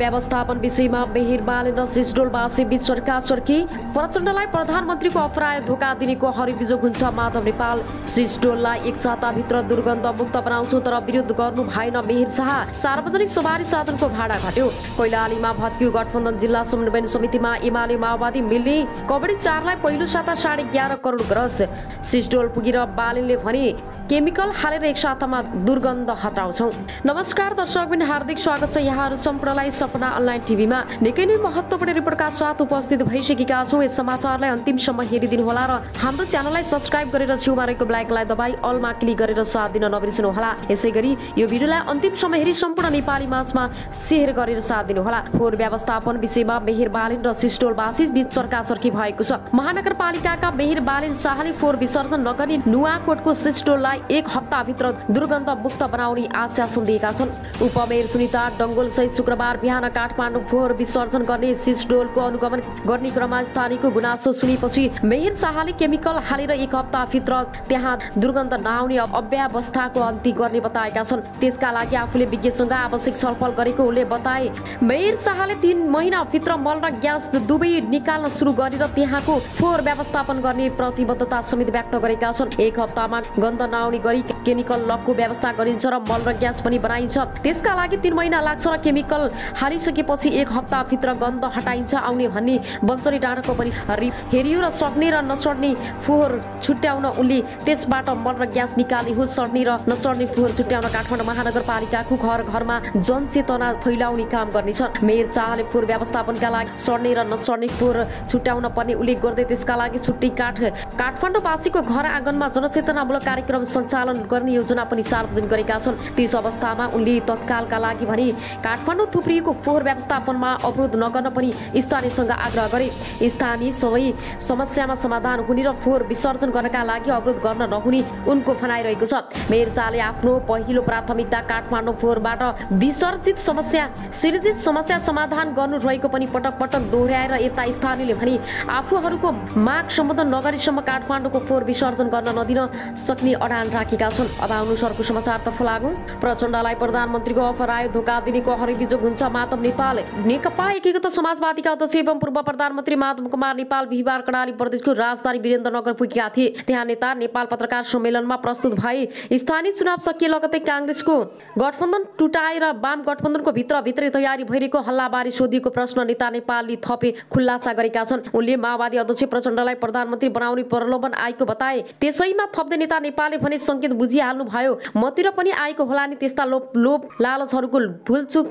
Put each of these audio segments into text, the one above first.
व्यवस्थापन विषयमा मेहिर बालेन सिजडोलवासी बीच चर्काचर्की प्रचण्डलाई प्रधानमन्त्रीको अपराय धोका दिनेको हरिबिजोग हुन्छ माधव नेपाल सिजडोललाई एक साताभित्र मुक्त बनाउँछु तर विरोध गर्नु भएन मेहिर शाह सार्वजनिक सवारी साधनको भाडा घट्यो कैलालीमा भत्कियो गठबन्धन जिल्ला समन्वयन समितिमा एमाले माओवादी मिल्ने कबड्डी चारलाई पहिलो साता साढे एघार करोड ग्रस सिजडोल पुगेर बालिनले भने केमिकल हालेर एक सातामा दुर्गन्ध हटाउँछौँ नमस्कार दर्शकबिन हार्दिक स्वागत छ यहाँहरू सम्पूर्णलाई सपना अनलाइन टिभीमा निकै नै महत्त्वपूर्ण रिपोर्टका साथ उपस्थित भइसकेका छौँ यस समाचारलाई अन्तिमसम्म हेरिदिनुहोला र हाम्रो च्यानललाई सब्सक्राइब गरेर छेउमा रहेको ब्लाइकलाई दबाई अलमा क्लिक गरेर साथ दिन नबिर्सिनुहोला यसै गरी यो भिडियोलाई अन्तिमसम्म हेरी सम्पूर्ण नेपाली माझमा सेयर गरेर साथ दिनुहोला फोहोर व्यवस्थापन विषयमा मेहिर बालिन र सिस्टोलवासी बीच चर्काचर्की भएको छ महानगरपालिकाका मेहिर बालिन शाहले फोहोर विसर्जन नगरी नुवाकोटको सिस्टोललाई एक हप्ताभित्र मुक्त बनाउने आश्वासन दिएका छन् उपमेयर सुनिता सहित शुक्रबार बिहान काठमाडौँ फोहोर विसर्जन गर्ने सिसडोलको अनुगमन गर्ने क्रममा स्थानीयको गुनासो सुनेपछि मेयर शाहले केमिकल हालेर एक हप्ताभित्र त्यहाँ दुर्गन्ध नआउने अव्यवस्थाको अन्त्य गर्ने बताएका छन् त्यसका लागि आफूले विज्ञसँग आवश्यक छलफल गरेको उनले बताए मेयर शाहले तिन महिनाभित्र मल र ग्यास दुवै निकाल्न सुरु गरेर त्यहाँको फोहोर व्यवस्थापन गर्ने प्रतिबद्धता समेत व्यक्त गरेका छन् एक हप्तामा गन्ध नआउने लगाउने गरी केमिकल लकको व्यवस्था गरिन्छ र मल र ग्यास पनि बनाइन्छ त्यसका लागि तिन महिना लाग्छ र केमिकल हालिसकेपछि एक हप्ताभित्र गन्ध हटाइन्छ आउने भन्ने बन्चरी डाँडाको पनि हेरियो र सड्ने र नसड्ने फोहोर छुट्याउन उसले त्यसबाट मल र ग्यास निकाली हो सड्ने र नसड्ने फोहोर छुट्याउन काठमाडौँ महानगरपालिकाको घर घरमा जनचेतना फैलाउने काम गर्नेछ मेयर चाहले फोहोर व्यवस्थापनका लागि सड्ने र नसड्ने फोहोर छुट्याउन पर्ने उल्लेख गर्दै त्यसका लागि छुट्टी काठ काठमाडौँवासीको घर आँगनमा जनचेतनामूलक कार्यक्रम सञ्चालन गर्ने योजना पनि सार्वजनिक गरेका छन् त्यस अवस्थामा उनले तत्कालका लागि भने काठमाडौँ थुप्रिएको फोहोर व्यवस्थापनमा अवरोध नगर्न पनि स्थानीयसँग आग्रह गरे स्थानीय सबै समस्यामा समाधान हुने र फोहोर विसर्जन गर्नका लागि अवरोध गर्न नहुने उनको भनाइरहेको छ मेयर शाहले आफ्नो पहिलो प्राथमिकता काठमाडौँ फोहोरबाट विसर्जित समस्या सिर्जित समस्या समाधान गर्नु रहेको पनि पटक पटक दोहोऱ्याएर यता स्थानीयले भने आफूहरूको माग सम्बोधन नगरेसम्म काठमाडौँको फोहोर विसर्जन गर्न नदिन सक्ने अडान कान राखेका छन् अब आउनुहोस् सरको समाचारतर्फ लागौँ प्रचण्डलाई प्रधानमन्त्रीको अफर आयो धोका दिने कहरी बिजोग हुन्छ माधव नेपाल नेकपा एकीकृत समाजवादीका अध्यक्ष एवं पूर्व प्रधानमन्त्री माधव कुमार नेपाल बिहिबार कर्णाली प्रदेशको राजधानी वीरेन्द्रनगर पुगेका थिए त्यहाँ नेता नेपाल पत्रकार सम्मेलनमा प्रस्तुत भए स्थानीय चुनाव सकिए लगतै काङ्ग्रेसको गठबन्धन टुटाएर वाम गठबन्धनको भित्रभित्रै तयारी भइरहेको हल्लाबारी सोधिएको प्रश्न नेता नेपालले थपे खुल्लासा गरेका छन् उनले माओवादी अध्यक्ष प्रचण्डलाई प्रधानमन्त्री बनाउने प्रलोभन आएको बताए त्यसैमा थप्दै नेता नेपालले हुने सङ्केत बुझिहाल्नुभयो मतिर पनि आएको होला नि त्यस्ता लोप लोप लालचहरूको भुलचुक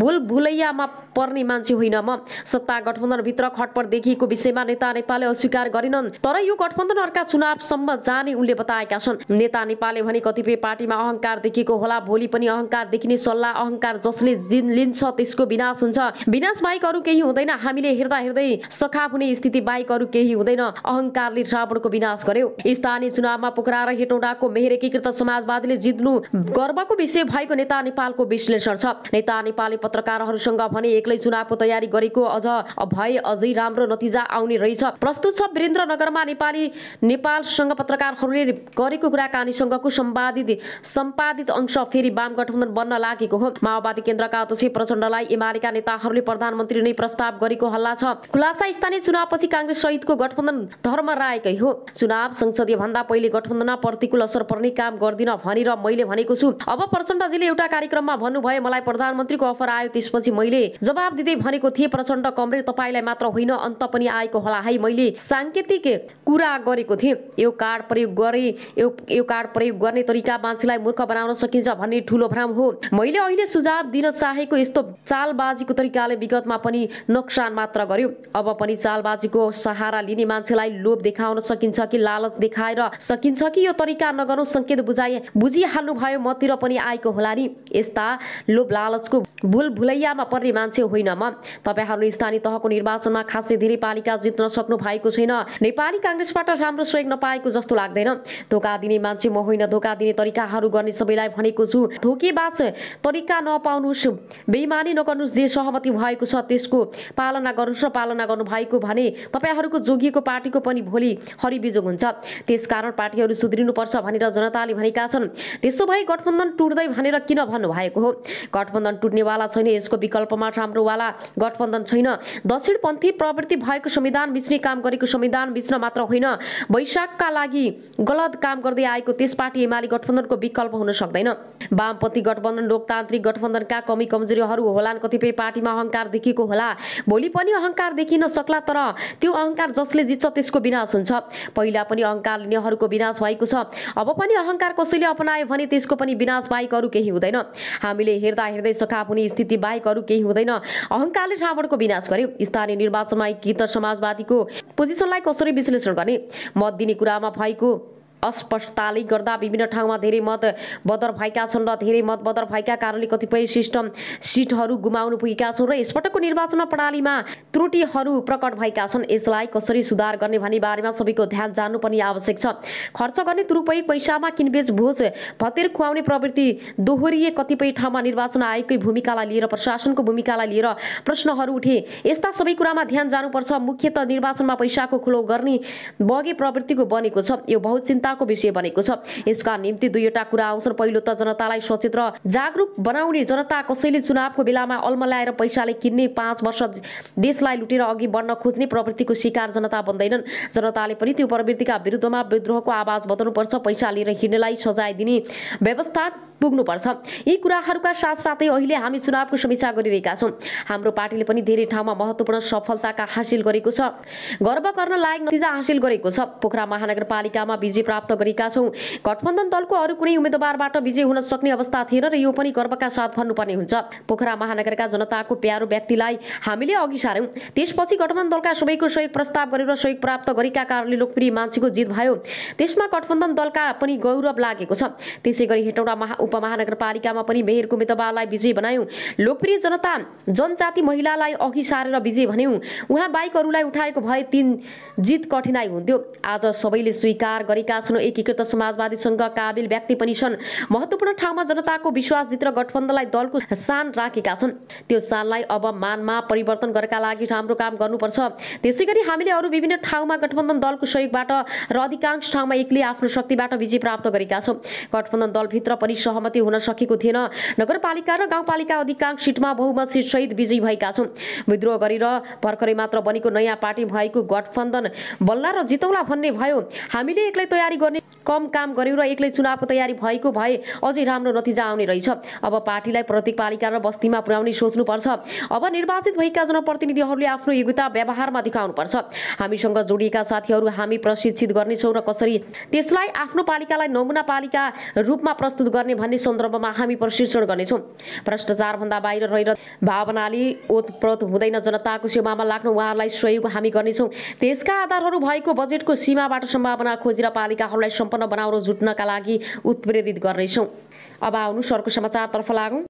भुल भुलैयामा पर्ने मान्छे होइन म सत्ता गठबन्धनभित्र खटपट देखिएको विषयमा नेता नेपालले अस्वीकार गरेनन् तर यो गठबन्धन अर्का चुनावसम्म जाने उनले बताएका छन् नेता नेपालले भने कतिपय पार्टीमा अहङ्कार देखिएको होला भोलि पनि अहङ्कार देखिने सल्लाह अहङ्कार जसले जिन लिन्छ त्यसको विनाश हुन्छ विनाश बाहेक अरू केही हुँदैन हामीले हेर्दा हेर्दै सखाप हुने स्थिति बाहेक अरू केही हुँदैन अहङ्कारले रावणको विनाश गर्यो स्थानीय चुनावमा पोखरा र हेटौँडा नेकपाको मेहेर एकीकृत समाजवादीले जित्नु गर्वको विषय भएको नेता नेपालको विश्लेषण छ नेता नेपालले पत्रकारहरूसँग भने एक्लै चुनावको तयारी गरेको अझ भए अझै राम्रो नतिजा आउने रहेछ प्रस्तुत छ वीरेन्द्रनगरमा नेपाली नेपालसँग पत्रकारहरूले गरेको कुराकानीसँगको सम्पादित सम्पादित अंश फेरि वाम गठबन्धन बन्न लागेको हो माओवादी केन्द्रका अध्यक्ष प्रचण्डलाई एमालेका नेताहरूले प्रधानमन्त्री नै प्रस्ताव गरेको हल्ला छ खुलासा स्थानीय चुनावपछि काङ्ग्रेस सहितको गठबन्धन धर्म राएकै हो चुनाव संसदीय भन्दा पहिले गठबन्धनमा प्रतिकूल असर पर्ने काम गर्दिन भनेर मैले भनेको छु अब प्रचण्डजीले एउटा कार्यक्रममा भन्नुभयो मलाई प्रधानमन्त्रीको अफर आयो त्यसपछि मैले जवाब दिँदै भनेको थिएँ प्रचण्ड कमरे तपाईँलाई मात्र होइन अन्त पनि आएको होला है मैले साङ्केतिक कुरा गरेको थिएँ यो कार्ड प्रयोग गरे यो कार्ड प्रयोग गर्ने तरिका मान्छेलाई मूर्ख बनाउन सकिन्छ भन्ने ठुलो भ्रम हो मैले अहिले सुझाव दिन चाहेको यस्तो चालबाजीको तरिकाले विगतमा पनि नोक्सान मात्र गर्यो अब पनि चालबाजीको सहारा लिने मान्छेलाई लोभ देखाउन सकिन्छ कि लालच देखाएर सकिन्छ कि यो तरिका नगरौँ सङ्केत बुझाए बुझिहाल्नुभयो मतिर पनि आएको होला नि यस्ता लोभ लालचको भुल भुलैयामा पर्ने मान्छे होइन म तपाईँहरूले स्थानीय तहको निर्वाचनमा खासै धेरै पालिका जित्न सक्नु भएको छैन नेपाली काङ्ग्रेसबाट राम्रो सहयोग नपाएको जस्तो लाग्दैन धोका दिने मान्छे म होइन धोका दिने तरिकाहरू गर्ने सबैलाई भनेको छु धोकेबाज तरिका नपाउनुहोस् बेइमानी नगर्नुहोस् जे सहमति भएको छ त्यसको पालना गर्नुहोस् र पालना गर्नुभएको भने तपाईँहरूको जोगिएको पार्टीको पनि भोलि हरिबिजोग हुन्छ त्यसकारण पार्टीहरू सुध्रिनुपर्छ भनेर जनताले भनेका छन् त्यसो भए गठबन्धन टुट्दै भनेर किन भन्नुभएको हो गठबन्धन टुट्नेवाला छैन यसको विकल्पमा राम्रोवाला गठबन्धन छैन दक्षिणपन्थी प्रवृत्ति भएको संविधान बिच्ने काम गरेको संविधान बिच्न मात्र होइन वैशाखका लागि गलत काम गर्दै आएको त्यस पार्टी एमाले गठबन्धनको विकल्प हुन सक्दैन वामपन्थी गठबन्धन लोकतान्त्रिक गठबन्धनका कमी कमजोरीहरू होलान् कतिपय पार्टीमा अहङ्कार देखिएको होला भोलि पनि अहङ्कार देखिन सक्ला तर त्यो अहङ्कार जसले जित्छ त्यसको विनाश हुन्छ पहिला पनि अहङ्कार लिनेहरूको विनाश भएको छ अब पनि अहङ्कार कसैले अपनायो भने त्यसको पनि विनाश बाहेक अरू केही हुँदैन हामीले हेर्दा हेर्दै सखाप हुने स्थिति बाहेक अरू केही हुँदैन अहङ्कारले रावणको विनाश गर्यो स्थानीय निर्वाचनमा एकीकृत समाजवादीको पोजिसनलाई कसरी विश्लेषण गर्ने मत दिने कुरामा भएको अस्पष्टताले गर्दा विभिन्न ठाउँमा धेरै मत बदर भएका छन् र धेरै मत बदर भएका कारणले कतिपय सिस्टम सिटहरू गुमाउनु पुगेका छन् र यसपटकको निर्वाचन प्रणालीमा त्रुटिहरू प्रकट भएका छन् यसलाई कसरी सुधार गर्ने भन्ने बारेमा सबैको ध्यान पनि आवश्यक छ खर्च गर्ने दुरुपयोग पैसामा किनबेच भोज भतेर खुवाउने प्रवृत्ति दोहोरिए कतिपय ठाउँमा निर्वाचन आयोगकै भूमिकालाई लिएर प्रशासनको भूमिकालाई लिएर प्रश्नहरू उठे यस्ता सबै कुरामा ध्यान जानुपर्छ मुख्यत निर्वाचनमा पैसाको खुलो गर्ने बगे प्रवृत्तिको बनेको छ यो बहुत चिन्ताको विषय बनेको छ यसका निम्ति दुईवटा कुरा आउँछन् पहिलो त जनतालाई सचेत र जागरुक बनाउने जनता कसैले चुनावको बेलामा ल्याएर पैसाले किन्ने पाँच वर्ष देशलाई लुटेर अघि बढ्न खोज्ने प्रवृत्तिको शिकार जनता बन्दैनन् जनताले पनि त्यो प्रवृत्तिका विरुद्धमा विद्रोहको आवाज बदल्नुपर्छ पैसा लिएर हिँड्नेलाई सजाय दिने व्यवस्था पुग्नुपर्छ यी कुराहरूका साथसाथै अहिले हामी चुनावको समीक्षा गरिरहेका छौँ हाम्रो पार्टीले पनि धेरै ठाउँमा महत्त्वपूर्ण सफलताका हासिल गरेको छ गर्व गर्न लायक नतिजा हासिल गरेको छ पोखरा महानगरपालिकामा बिजेपी प्राप्त गरेका छौँ गठबन्धन दलको अरू कुनै उम्मेद्वारबाट विजय हुन सक्ने अवस्था थिएन र यो पनि गर्वका साथ भन्नुपर्ने हुन्छ पोखरा महानगरका जनताको प्यारो व्यक्तिलाई हामीले अघि सार्यौँ त्यसपछि गठबन्धन दलका सबैको सहयोग प्रस्ताव गरेर सहयोग प्राप्त गरेका कारणले लोकप्रिय मान्छेको जित भयो त्यसमा गठबन्धन दलका पनि गौरव लागेको छ त्यसै गरी हेटौँडा महा उपमहानगरपालिकामा पनि मेयरको उम्मेद्वारलाई विजय बनायौँ लोकप्रिय जनता जनजाति महिलालाई अघि सारेर विजय भन्यौँ उहाँ बाइकहरूलाई उठाएको भए तिन जित कठिनाई हुन्थ्यो आज सबैले स्वीकार गरेका आफ्नो एकीकृत समाजवादीसँग काबिल व्यक्ति पनि छन् महत्वपूर्ण ठाउँमा जनताको विश्वास जित्र गठबन्धनलाई दलको शान राखेका छन् त्यो शानलाई अब मानमा परिवर्तन गर्नका लागि राम्रो काम गर्नुपर्छ त्यसै हामीले अरू विभिन्न ठाउँमा गठबन्धन दलको सहयोगबाट र अधिकांश ठाउँमा एक्लै आफ्नो शक्तिबाट विजय प्राप्त गरेका छौँ गठबन्धन दलभित्र पनि सहमति हुन सकेको थिएन नगरपालिका र गाउँपालिका अधिकांश सिटमा बहुमत सहित विजयी भएका छौँ विद्रोह गरेर भर्खरै मात्र बनेको नयाँ पार्टी भएको गठबन्धन बल्ला र जितौला भन्ने भयो हामीले एक्लै तयारी গণিত कम काम गर्यो र एक्लै चुनावको तयारी भएको भए अझै राम्रो नतिजा आउने रहेछ अब पार्टीलाई पालिका र बस्तीमा पुर्याउने सोच्नुपर्छ अब निर्वाचित भएका जनप्रतिनिधिहरूले आफ्नो योग्यता व्यवहारमा देखाउनुपर्छ हामीसँग जोडिएका साथीहरू हामी प्रशिक्षित गर्नेछौँ र कसरी त्यसलाई आफ्नो पालिकालाई नमुना पालिका रूपमा प्रस्तुत गर्ने भन्ने सन्दर्भमा हामी प्रशिक्षण गर्नेछौँ भ्रष्टाचारभन्दा बाहिर रहेर भावनाले ओतप्रोत हुँदैन जनताको सेवामा लाग्नु उहाँहरूलाई सहयोग हामी गर्नेछौँ त्यसका आधारहरू भएको बजेटको सीमाबाट सम्भावना खोजेर पालिकाहरूलाई सम्पर्क बनाउन जुट्नका लागि उत्प्रेरित गर्नेछौँ अब आउनु अर्को समाचारतर्फ लागौँ